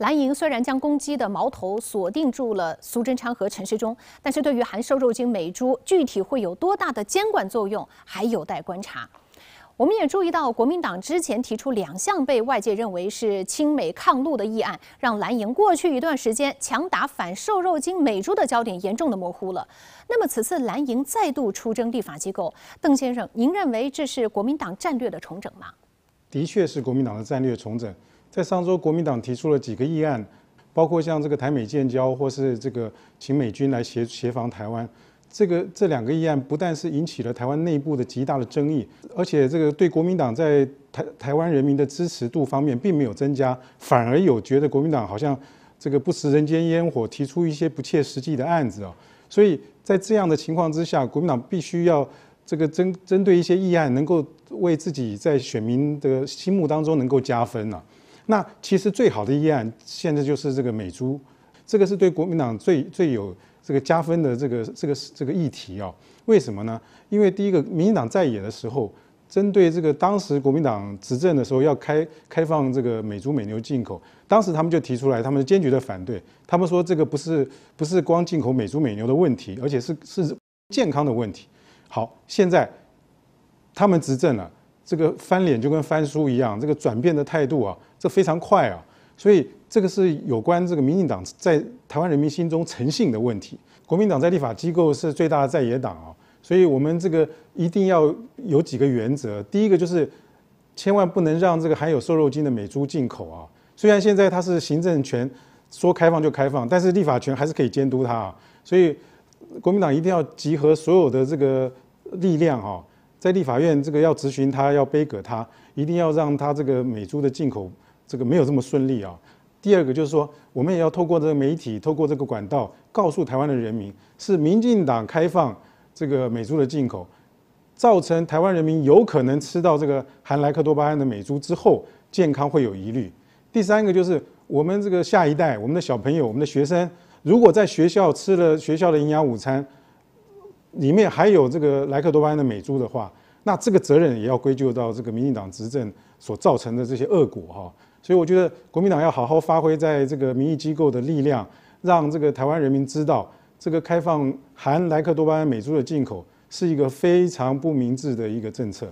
蓝营虽然将攻击的矛头锁定住了苏贞昌和陈世忠，但是对于含瘦肉精美猪具体会有多大的监管作用，还有待观察。我们也注意到，国民党之前提出两项被外界认为是亲美抗路的议案，让蓝营过去一段时间强打反瘦肉精美猪的焦点严重的模糊了。那么，此次蓝营再度出征立法机构，邓先生，您认为这是国民党战略的重整吗？的确是国民党的战略重整。在上周，国民党提出了几个议案，包括像这个台美建交，或是这个请美军来协协防台湾。这个这两个议案不但是引起了台湾内部的极大的争议，而且这个对国民党在台台湾人民的支持度方面并没有增加，反而有觉得国民党好像这个不食人间烟火，提出一些不切实际的案子啊。所以在这样的情况之下，国民党必须要这个针针对一些议案，能够为自己在选民的心目当中能够加分啊。那其实最好的议案，现在就是这个美猪，这个是对国民党最最有这个加分的这个这个这个议题啊？为什么呢？因为第一个，民进党在野的时候，针对这个当时国民党执政的时候要开开放这个美猪美牛进口，当时他们就提出来，他们坚决的反对，他们说这个不是不是光进口美猪美牛的问题，而且是是健康的问题。好，现在他们执政了，这个翻脸就跟翻书一样，这个转变的态度啊。这非常快啊，所以这个是有关这个民进党在台湾人民心中诚信的问题。国民党在立法机构是最大的在野党啊，所以我们这个一定要有几个原则。第一个就是，千万不能让这个含有瘦肉精的美猪进口啊。虽然现在它是行政权说开放就开放，但是立法权还是可以监督它。啊。所以国民党一定要集合所有的这个力量哈，在立法院这个要质询它，要背葛它，一定要让它这个美猪的进口。这个没有这么顺利啊。第二个就是说，我们也要透过这个媒体，透过这个管道，告诉台湾的人民，是民进党开放这个美猪的进口，造成台湾人民有可能吃到这个含莱克多巴胺的美猪之后，健康会有疑虑。第三个就是我们这个下一代，我们的小朋友，我们的学生，如果在学校吃了学校的营养午餐，里面还有这个莱克多巴胺的美猪的话。那这个责任也要归咎到这个民进党执政所造成的这些恶果哈，所以我觉得国民党要好好发挥在这个民意机构的力量，让这个台湾人民知道，这个开放含莱克多巴胺美猪的进口是一个非常不明智的一个政策。